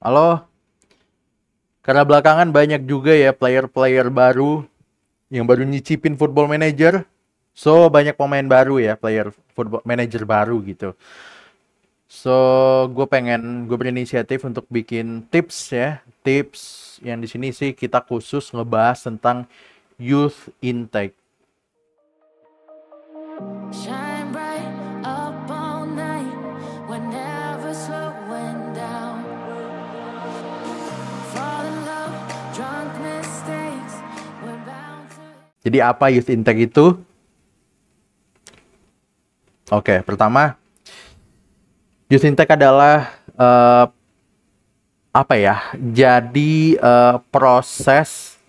Halo. Karena belakangan banyak juga ya player-player baru yang baru nyicipin Football Manager. So banyak pemain baru ya, player Football Manager baru gitu. So gue pengen gue berinisiatif untuk bikin tips ya, tips yang di sini sih kita khusus ngebahas tentang youth intake. Jadi apa Youth intake itu? Oke, okay, pertama Youth intake adalah uh, apa ya? Jadi uh, proses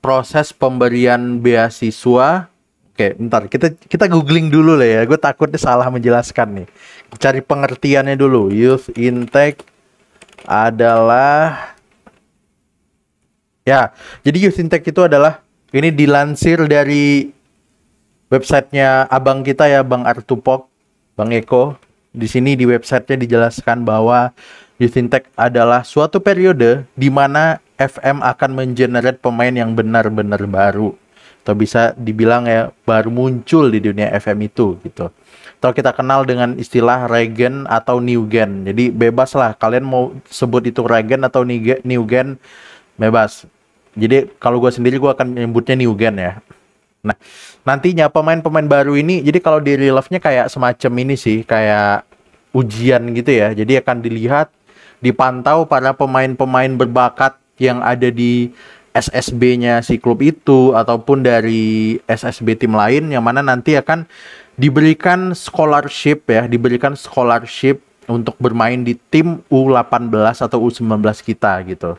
proses pemberian beasiswa. Oke, okay, ntar kita kita googling dulu lah ya. Gue takutnya salah menjelaskan nih. Cari pengertiannya dulu. Youth intake adalah Ya, jadi Yusintek itu adalah ini dilansir dari websitenya abang kita ya Bang Artupok, Bang Eko. Di sini di websitenya dijelaskan bahwa Yusintek adalah suatu periode di mana FM akan mengenerate pemain yang benar-benar baru atau bisa dibilang ya baru muncul di dunia FM itu gitu. Atau kita kenal dengan istilah regen atau new gen. Jadi bebas lah kalian mau sebut itu regen atau new gen bebas jadi kalau gue sendiri gue akan menyebutnya new gen ya. Nah, nantinya pemain-pemain baru ini jadi kalau di love nya kayak semacam ini sih, kayak ujian gitu ya. Jadi akan dilihat, dipantau para pemain-pemain berbakat yang ada di SSB-nya si klub itu ataupun dari SSB tim lain yang mana nanti akan diberikan scholarship ya, diberikan scholarship untuk bermain di tim U18 atau U19 kita gitu.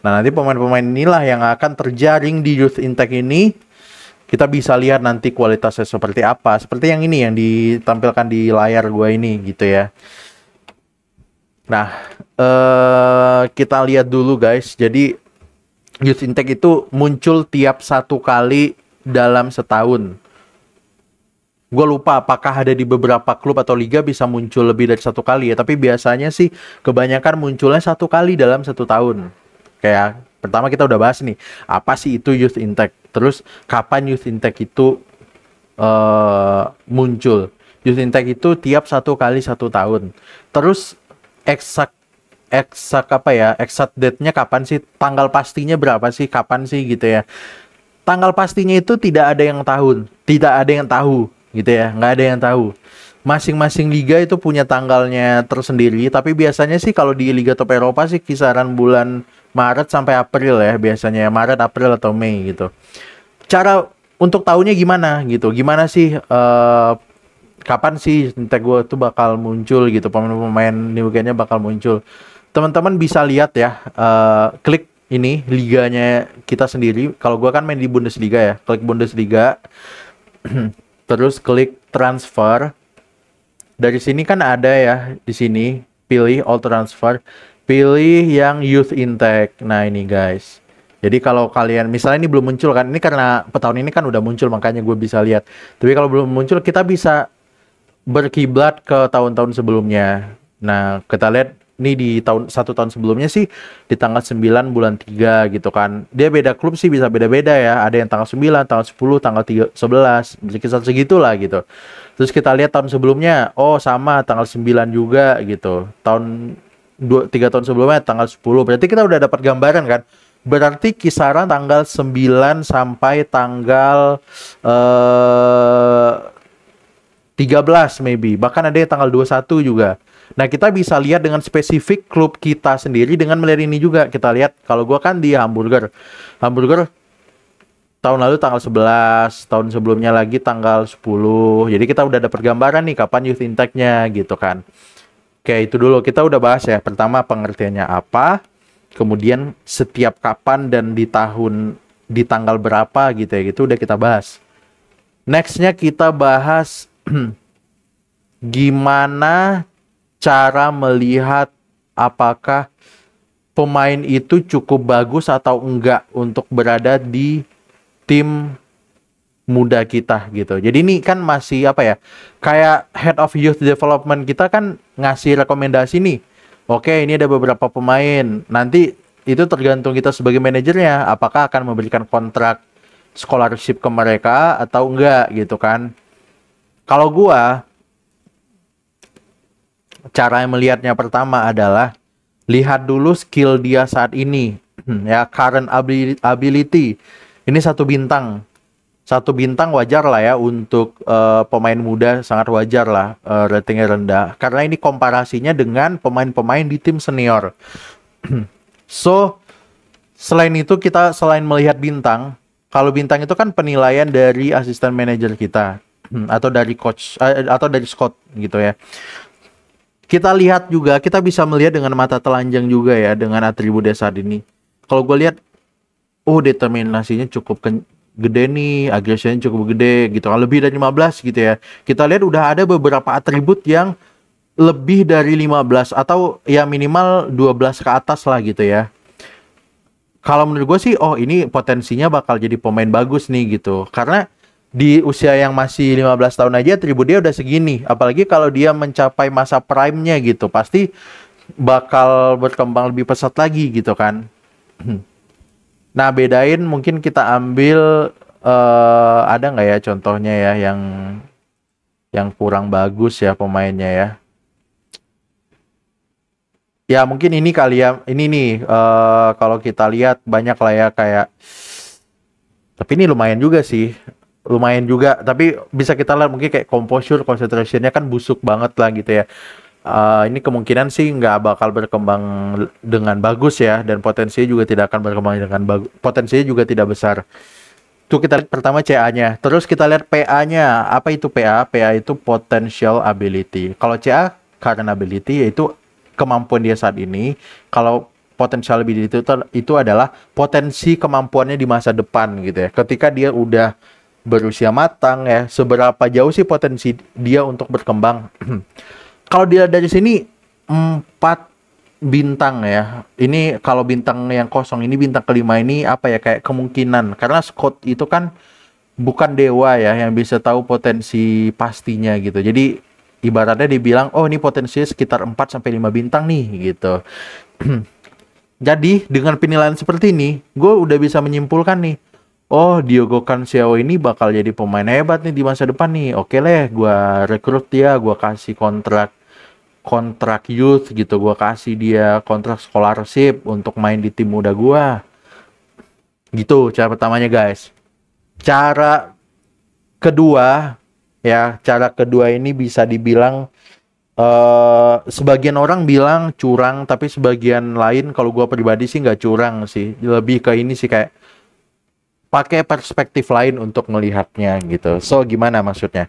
Nah, nanti pemain-pemain inilah yang akan terjaring di youth intake ini. Kita bisa lihat nanti kualitasnya seperti apa. Seperti yang ini yang ditampilkan di layar gua ini gitu ya. Nah, eh kita lihat dulu guys. Jadi youth intake itu muncul tiap satu kali dalam setahun gue lupa apakah ada di beberapa klub atau liga bisa muncul lebih dari satu kali ya tapi biasanya sih kebanyakan munculnya satu kali dalam satu tahun kayak pertama kita udah bahas nih apa sih itu youth intake terus kapan youth intake itu uh, muncul youth intake itu tiap satu kali satu tahun terus eksak eksak apa ya exact date-nya kapan sih tanggal pastinya berapa sih kapan sih gitu ya tanggal pastinya itu tidak ada yang tahu. tidak ada yang tahu gitu ya nggak ada yang tahu masing-masing liga itu punya tanggalnya tersendiri tapi biasanya sih kalau di Liga Top Eropa sih kisaran bulan Maret sampai April ya biasanya ya, Maret April atau Mei gitu cara untuk tahunya gimana gitu gimana sih uh, kapan sih tag gue tuh bakal muncul gitu pemain-pemain new game nya bakal muncul teman-teman bisa lihat ya uh, klik ini liganya kita sendiri kalau gue kan main di Bundesliga ya klik Bundesliga terus klik transfer. Dari sini kan ada ya di sini pilih all transfer, pilih yang youth intake. Nah, ini guys. Jadi kalau kalian misalnya ini belum muncul kan, ini karena tahun ini kan udah muncul makanya gue bisa lihat. Tapi kalau belum muncul kita bisa berkiblat ke tahun-tahun sebelumnya. Nah, kita lihat ini di tahun satu tahun sebelumnya sih di tanggal 9 bulan 3 gitu kan. Dia beda klub sih bisa beda-beda ya. Ada yang tanggal 9, tanggal 10, tanggal 3, 11, sekitar segitulah gitu. Terus kita lihat tahun sebelumnya, oh sama tanggal 9 juga gitu. Tahun dua tiga tahun sebelumnya tanggal 10. Berarti kita udah dapat gambaran kan. Berarti kisaran tanggal 9 sampai tanggal eh 13 maybe. Bahkan ada yang tanggal 21 juga. Nah, kita bisa lihat dengan spesifik klub kita sendiri dengan melihat ini juga. Kita lihat kalau gue kan di hamburger. Hamburger tahun lalu tanggal 11, tahun sebelumnya lagi tanggal 10. Jadi kita udah dapat gambaran nih kapan youth intake-nya gitu kan. Oke, itu dulu kita udah bahas ya. Pertama pengertiannya apa, kemudian setiap kapan dan di tahun di tanggal berapa gitu ya. gitu udah kita bahas. Nextnya kita bahas gimana cara melihat apakah pemain itu cukup bagus atau enggak untuk berada di tim muda kita gitu. Jadi ini kan masih apa ya? Kayak head of youth development kita kan ngasih rekomendasi nih. Oke, ini ada beberapa pemain. Nanti itu tergantung kita sebagai manajernya apakah akan memberikan kontrak scholarship ke mereka atau enggak gitu kan. Kalau gua cara melihatnya pertama adalah lihat dulu skill dia saat ini hmm, ya current ability ini satu bintang satu bintang wajar lah ya untuk uh, pemain muda sangat wajar lah uh, ratingnya rendah karena ini komparasinya dengan pemain-pemain di tim senior so selain itu kita selain melihat bintang kalau bintang itu kan penilaian dari asisten manajer kita atau dari coach eh, atau dari Scott gitu ya kita lihat juga kita bisa melihat dengan mata telanjang juga ya dengan atribut desa ini kalau gue lihat oh determinasinya cukup gede nih agresinya cukup gede gitu kan lebih dari 15 gitu ya kita lihat udah ada beberapa atribut yang lebih dari 15 atau ya minimal 12 ke atas lah gitu ya kalau menurut gue sih oh ini potensinya bakal jadi pemain bagus nih gitu karena di usia yang masih 15 tahun aja tribu dia udah segini apalagi kalau dia mencapai masa prime-nya gitu pasti bakal berkembang lebih pesat lagi gitu kan nah bedain mungkin kita ambil uh, ada nggak ya contohnya ya yang yang kurang bagus ya pemainnya ya ya mungkin ini kali ya ini nih uh, kalau kita lihat banyak lah ya kayak tapi ini lumayan juga sih lumayan juga tapi bisa kita lihat mungkin kayak composure concentrationnya kan busuk banget lah gitu ya uh, ini kemungkinan sih nggak bakal berkembang dengan bagus ya dan potensinya juga tidak akan berkembang dengan bagus potensinya juga tidak besar itu kita lihat pertama CA-nya terus kita lihat PA-nya apa itu PA PA itu potential ability kalau CA current ability yaitu kemampuan dia saat ini kalau potential ability itu, itu adalah potensi kemampuannya di masa depan gitu ya ketika dia udah berusia matang ya, seberapa jauh sih potensi dia untuk berkembang? kalau dia dari sini empat bintang ya. Ini kalau bintang yang kosong ini bintang kelima ini apa ya kayak kemungkinan karena Scott itu kan bukan dewa ya yang bisa tahu potensi pastinya gitu. Jadi ibaratnya dibilang oh ini potensi sekitar 4 sampai 5 bintang nih gitu. Jadi dengan penilaian seperti ini, gue udah bisa menyimpulkan nih oh Diogo Cancelo ini bakal jadi pemain hebat nih di masa depan nih. Oke okay leh, gue rekrut dia, gue kasih kontrak kontrak youth gitu, gue kasih dia kontrak scholarship untuk main di tim muda gue. Gitu cara pertamanya guys. Cara kedua ya, cara kedua ini bisa dibilang Uh, sebagian orang bilang curang tapi sebagian lain kalau gue pribadi sih nggak curang sih lebih ke ini sih kayak pakai perspektif lain untuk melihatnya gitu. So gimana maksudnya?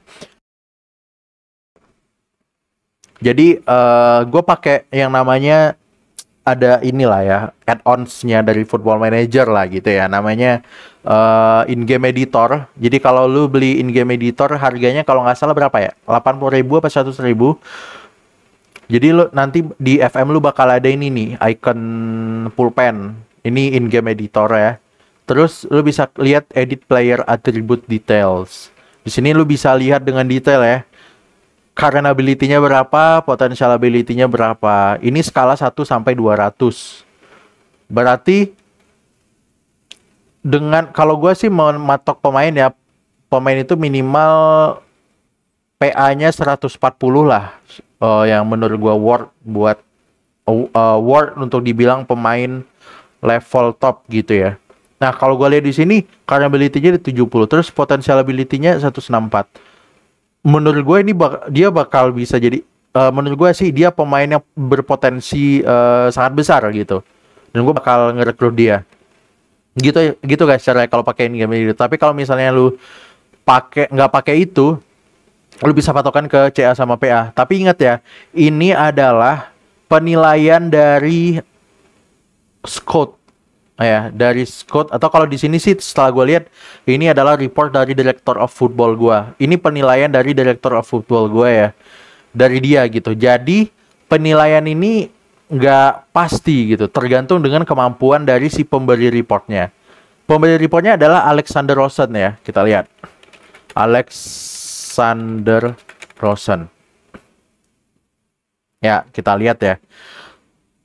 Jadi uh, eh, gue pakai yang namanya ada inilah ya add-onsnya dari Football Manager lah gitu ya namanya uh, in-game editor. Jadi kalau lu beli in-game editor harganya kalau nggak salah berapa ya? 80 ribu apa 100 ribu? Jadi lu nanti di FM lu bakal ada ini nih icon pulpen. Ini in-game editor ya. Terus lu bisa lihat edit player attribute details. Di sini lu bisa lihat dengan detail ya. Current ability-nya berapa, potential ability-nya berapa. Ini skala 1 sampai 200. Berarti dengan kalau gue sih mematok pemain ya, pemain itu minimal PA-nya 140 lah uh, yang menurut gua worth buat uh, worth untuk dibilang pemain level top gitu ya. Nah, kalau gue lihat di sini ability nya di 70, terus potensial ability-nya 164. Menurut gue ini bak dia bakal bisa jadi uh, menurut gue sih dia pemain yang berpotensi uh, sangat besar gitu. Dan gue bakal ngerekrut dia. Gitu gitu guys caranya kalau pakai ini game Tapi kalau misalnya lu pakai nggak pakai itu, lu bisa patokan ke CA sama PA. Tapi ingat ya, ini adalah penilaian dari scout ya dari Scott atau kalau di sini sih setelah gue lihat ini adalah report dari director of football gue ini penilaian dari director of football gue ya dari dia gitu jadi penilaian ini nggak pasti gitu tergantung dengan kemampuan dari si pemberi reportnya pemberi reportnya adalah Alexander Rosen ya kita lihat Alexander Rosen ya kita lihat ya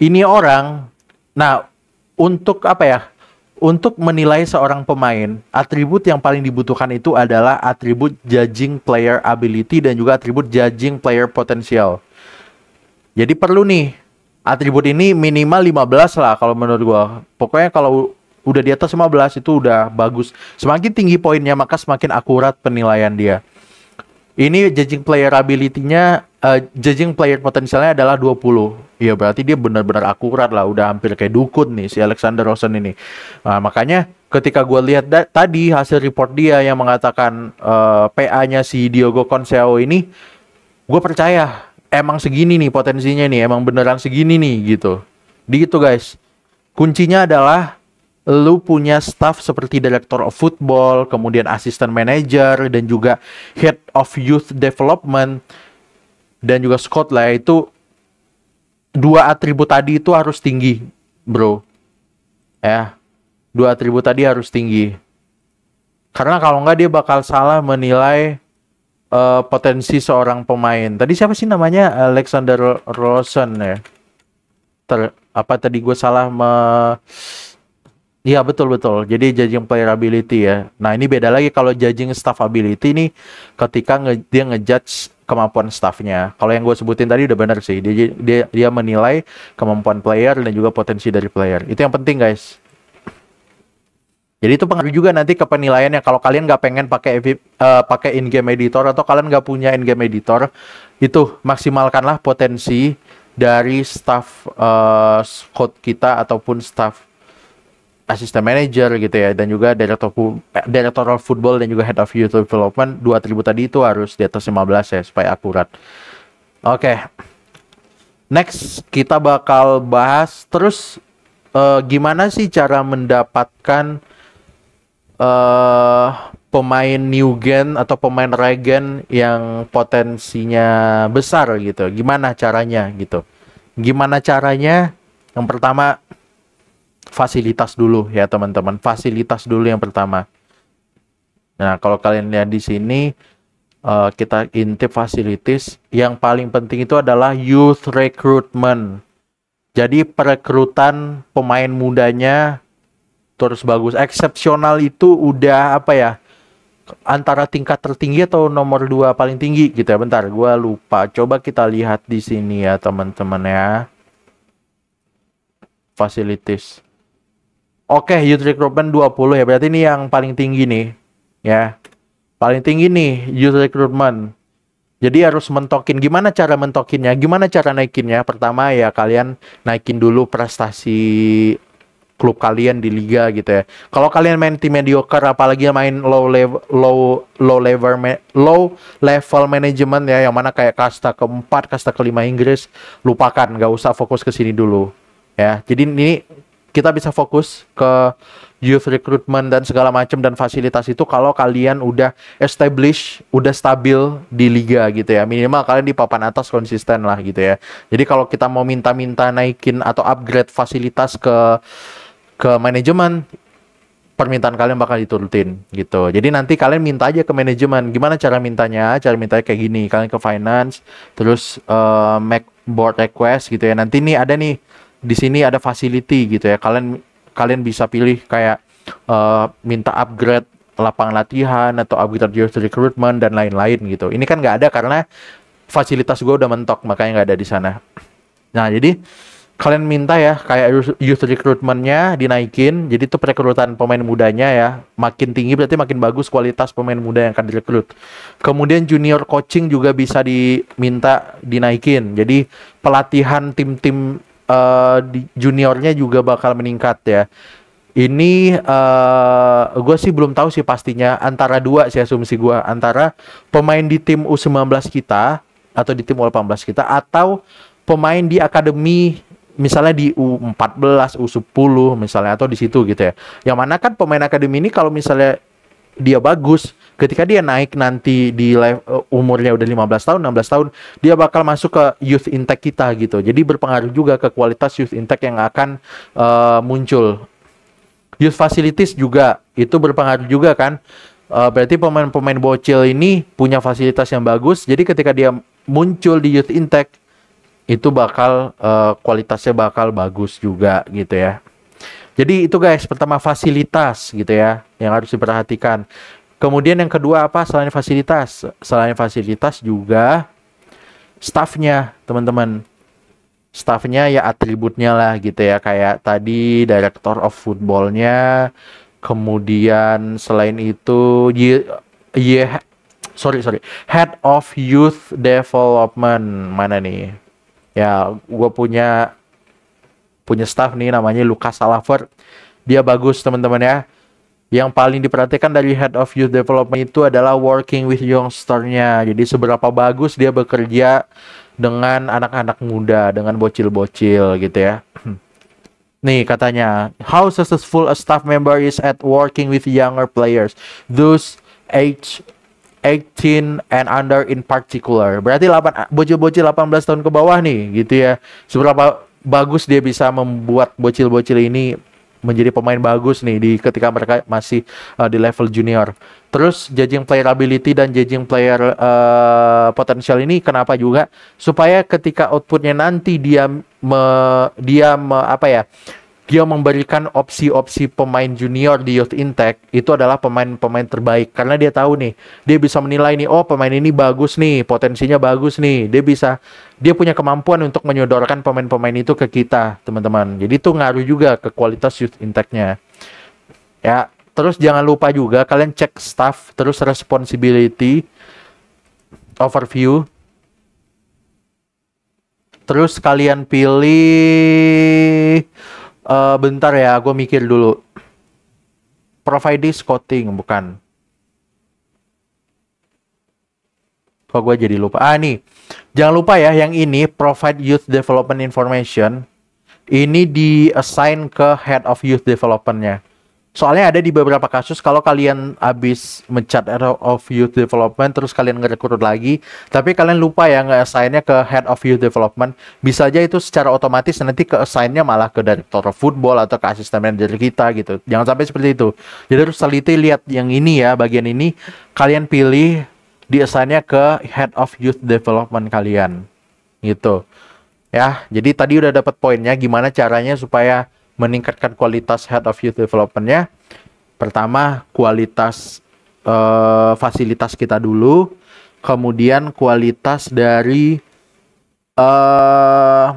ini orang nah untuk apa ya? Untuk menilai seorang pemain, atribut yang paling dibutuhkan itu adalah atribut judging player ability dan juga atribut judging player potensial. Jadi perlu nih atribut ini minimal 15 lah kalau menurut gua. Pokoknya kalau udah di atas 15 itu udah bagus. Semakin tinggi poinnya maka semakin akurat penilaian dia. Ini judging player ability-nya uh, judging player potensialnya adalah 20. Iya berarti dia benar-benar akurat lah, udah hampir kayak dukun nih si Alexander Rosen ini. Nah, makanya ketika gue lihat tadi hasil report dia yang mengatakan uh, eh, PA-nya si Diogo Conceo ini, gue percaya emang segini nih potensinya nih, emang beneran segini nih gitu. Di itu guys, kuncinya adalah lu punya staff seperti director of football, kemudian assistant manager dan juga head of youth development dan juga Scott lah itu dua atribut tadi itu harus tinggi, bro. Ya, dua atribut tadi harus tinggi. Karena kalau nggak dia bakal salah menilai uh, potensi seorang pemain. Tadi siapa sih namanya Alexander Rosen ya? Ter, apa tadi gue salah me Iya betul betul. Jadi judging player ability ya. Nah ini beda lagi kalau judging staff ability ini ketika nge dia ngejudge kemampuan staffnya. Kalau yang gue sebutin tadi udah benar sih. Dia dia dia menilai kemampuan player dan juga potensi dari player. Itu yang penting guys. Jadi itu pengaruh juga nanti ke penilaiannya. Kalau kalian nggak pengen pakai uh, pakai in game editor atau kalian nggak punya in game editor, itu maksimalkanlah potensi dari staff uh, code kita ataupun staff assistant manager gitu ya dan juga director eh, director of football dan juga head of youth development dua atribut tadi itu harus di atas 15 ya supaya akurat. Oke. Okay. Next kita bakal bahas terus uh, gimana sih cara mendapatkan uh, pemain new gen atau pemain regen yang potensinya besar gitu. Gimana caranya gitu. Gimana caranya? Yang pertama fasilitas dulu ya teman-teman. Fasilitas dulu yang pertama. Nah, kalau kalian lihat di sini uh, kita intip fasilitas yang paling penting itu adalah youth recruitment. Jadi perekrutan pemain mudanya terus bagus. Eksepsional itu udah apa ya? antara tingkat tertinggi atau nomor dua paling tinggi gitu ya. Bentar, gue lupa. Coba kita lihat di sini ya teman-teman ya. fasilitas Oke, okay, youth recruitment 20 ya. Berarti ini yang paling tinggi nih. Ya. Paling tinggi nih youth recruitment. Jadi harus mentokin. Gimana cara mentokinnya? Gimana cara naikinnya? Pertama ya kalian naikin dulu prestasi klub kalian di liga gitu ya. Kalau kalian main tim mediocre apalagi main low level low low level low level management ya yang mana kayak kasta keempat, kasta kelima Inggris, lupakan, nggak usah fokus ke sini dulu ya jadi ini kita bisa fokus ke youth recruitment dan segala macam dan fasilitas itu kalau kalian udah establish, udah stabil di liga gitu ya. Minimal kalian di papan atas konsisten lah gitu ya. Jadi kalau kita mau minta-minta naikin atau upgrade fasilitas ke ke manajemen permintaan kalian bakal diturutin gitu. Jadi nanti kalian minta aja ke manajemen. Gimana cara mintanya? Cara mintanya kayak gini. Kalian ke finance, terus uh, make board request gitu ya. Nanti nih ada nih di sini ada facility gitu ya. Kalian kalian bisa pilih kayak uh, minta upgrade lapangan latihan atau upgrade youth recruitment dan lain-lain gitu. Ini kan nggak ada karena fasilitas gue udah mentok makanya nggak ada di sana. Nah jadi kalian minta ya kayak youth recruitmentnya dinaikin jadi itu perekrutan pemain mudanya ya makin tinggi berarti makin bagus kualitas pemain muda yang akan direkrut kemudian junior coaching juga bisa diminta dinaikin jadi pelatihan tim-tim uh, juniornya juga bakal meningkat ya. Ini uh, eh, gue sih belum tahu sih pastinya antara dua sih asumsi gue antara pemain di tim U19 kita atau di tim U18 kita atau pemain di akademi misalnya di U14, U10 misalnya atau di situ gitu ya. Yang mana kan pemain akademi ini kalau misalnya dia bagus, ketika dia naik nanti di eh, umurnya udah 15 tahun 16 tahun dia bakal masuk ke youth intake kita gitu jadi berpengaruh juga ke kualitas youth intake yang akan uh, muncul youth facilities juga itu berpengaruh juga kan uh, berarti pemain-pemain bocil ini punya fasilitas yang bagus jadi ketika dia muncul di youth intake itu bakal uh, kualitasnya bakal bagus juga gitu ya. Jadi itu guys, pertama fasilitas gitu ya yang harus diperhatikan. Kemudian yang kedua apa selain fasilitas? Selain fasilitas juga staffnya teman-teman. Staffnya ya atributnya lah gitu ya kayak tadi director of footballnya. Kemudian selain itu ya, ya sorry sorry head of youth development mana nih? Ya gue punya punya staff nih namanya Lukas Alaver. Dia bagus teman-teman ya yang paling diperhatikan dari Head of Youth Development itu adalah working with youngsternya. Jadi seberapa bagus dia bekerja dengan anak-anak muda, dengan bocil-bocil gitu ya. Nih katanya, how successful a staff member is at working with younger players, those age 18 and under in particular. Berarti 8 bocil-bocil 18 tahun ke bawah nih gitu ya. Seberapa bagus dia bisa membuat bocil-bocil ini menjadi pemain bagus nih di ketika mereka masih uh, di level junior. Terus judging player ability dan judging player uh, potensial ini kenapa juga supaya ketika outputnya nanti dia me, dia me, apa ya dia memberikan opsi-opsi pemain junior di Youth Intech itu adalah pemain-pemain terbaik karena dia tahu nih dia bisa menilai nih oh pemain ini bagus nih potensinya bagus nih dia bisa dia punya kemampuan untuk menyodorkan pemain-pemain itu ke kita teman-teman jadi itu ngaruh juga ke kualitas Youth Intech-nya ya terus jangan lupa juga kalian cek staff terus responsibility overview terus kalian pilih Uh, bentar ya, gue mikir dulu. Provide scouting, bukan. Kok gue jadi lupa? Ah, nih. Jangan lupa ya, yang ini, Provide Youth Development Information. Ini di-assign ke Head of Youth Development-nya soalnya ada di beberapa kasus kalau kalian habis mencat head of youth development terus kalian ngerekrut lagi tapi kalian lupa ya nge-assignnya ke head of youth development bisa aja itu secara otomatis nanti ke assignnya malah ke director of football atau ke asisten manager kita gitu jangan sampai seperti itu jadi harus teliti lihat yang ini ya bagian ini kalian pilih di assignnya ke head of youth development kalian gitu ya jadi tadi udah dapat poinnya gimana caranya supaya meningkatkan kualitas head of youth developmentnya pertama kualitas uh, fasilitas kita dulu kemudian kualitas dari uh,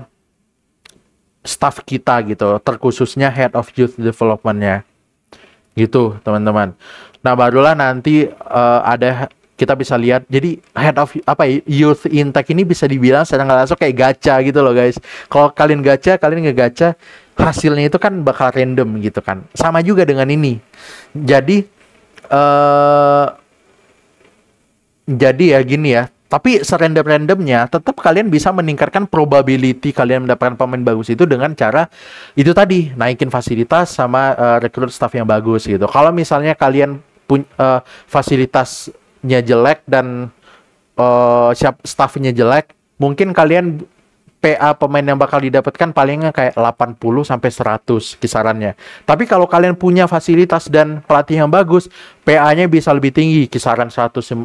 staff kita gitu terkhususnya head of youth developmentnya gitu teman-teman nah barulah nanti uh, ada kita bisa lihat jadi head of apa ya, youth intake ini bisa dibilang sedang nggak langsung kayak gacha gitu loh guys kalau kalian gacha kalian ngegacha hasilnya itu kan bakal random gitu kan. Sama juga dengan ini. Jadi eh jadi ya gini ya, tapi serandom-randomnya tetap kalian bisa meningkatkan probability kalian mendapatkan pemain bagus itu dengan cara itu tadi naikin fasilitas sama uh, rekrut staff yang bagus gitu. Kalau misalnya kalian punya uh, eh, fasilitasnya jelek dan uh, siap staffnya jelek, mungkin kalian PA pemain yang bakal didapatkan palingnya kayak 80 sampai 100 kisarannya. Tapi kalau kalian punya fasilitas dan pelatih yang bagus, PA-nya bisa lebih tinggi, kisaran 140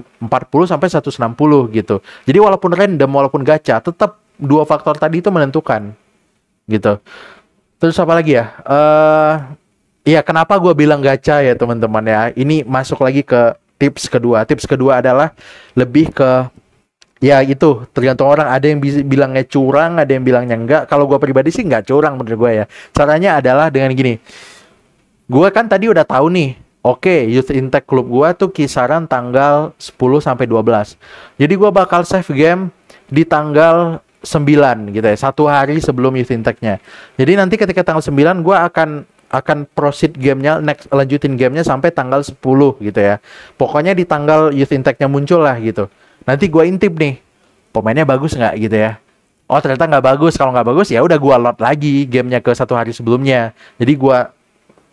sampai 160 gitu. Jadi walaupun random, walaupun gacha, tetap dua faktor tadi itu menentukan gitu. Terus apa lagi ya? Eh uh, Iya, kenapa gue bilang gacha ya teman-teman ya? Ini masuk lagi ke tips kedua. Tips kedua adalah lebih ke ya itu tergantung orang ada yang bilangnya curang ada yang bilangnya enggak kalau gue pribadi sih enggak curang menurut gue ya caranya adalah dengan gini gue kan tadi udah tahu nih Oke, okay, youth intake klub gue tuh kisaran tanggal 10 sampai 12. Jadi gue bakal save game di tanggal 9 gitu ya, satu hari sebelum youth intake-nya. Jadi nanti ketika tanggal 9 gue akan akan proceed gamenya next lanjutin gamenya sampai tanggal 10 gitu ya pokoknya di tanggal youth intake-nya muncul lah gitu nanti gue intip nih pemainnya bagus nggak gitu ya oh ternyata nggak bagus kalau nggak bagus ya udah gue lot lagi gamenya ke satu hari sebelumnya jadi gue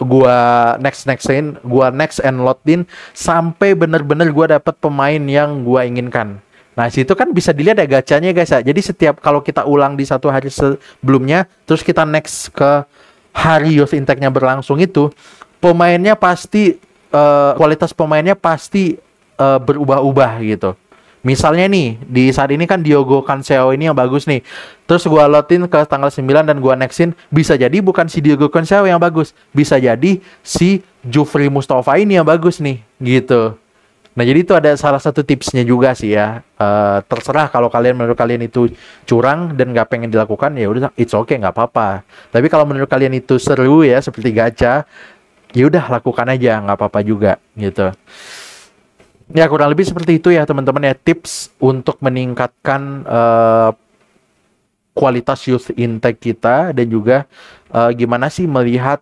gua next next in, gua next and in sampai bener-bener gua dapet pemain yang gua inginkan Nah, situ kan bisa dilihat ya gacanya guys ya. Jadi setiap kalau kita ulang di satu hari sebelumnya, terus kita next ke hari youth intake-nya berlangsung itu, pemainnya pasti uh, kualitas pemainnya pasti uh, berubah-ubah gitu. Misalnya nih, di saat ini kan Diogo Canseo ini yang bagus nih. Terus gue lotin ke tanggal 9 dan gue nextin, bisa jadi bukan si Diogo Canseo yang bagus. Bisa jadi si Jufri Mustafa ini yang bagus nih, gitu. Nah jadi itu ada salah satu tipsnya juga sih ya. Uh, terserah kalau kalian menurut kalian itu curang dan nggak pengen dilakukan ya udah it's okay nggak apa-apa. Tapi kalau menurut kalian itu seru ya seperti gacha, ya udah lakukan aja nggak apa-apa juga gitu. Ya kurang lebih seperti itu ya teman-teman ya tips untuk meningkatkan uh, kualitas youth intake kita dan juga uh, gimana sih melihat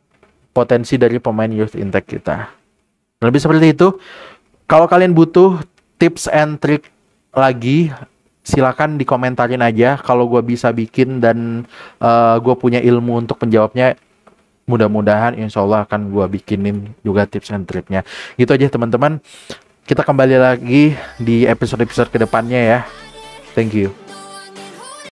potensi dari pemain youth intake kita. Lebih seperti itu. Kalau kalian butuh tips and trick lagi, silakan dikomentarin aja. Kalau gue bisa bikin dan uh, eh, gue punya ilmu untuk menjawabnya, mudah-mudahan insya Allah akan gue bikinin juga tips and triknya. Gitu aja teman-teman kita kembali lagi di episode-episode kedepannya ya. Thank you.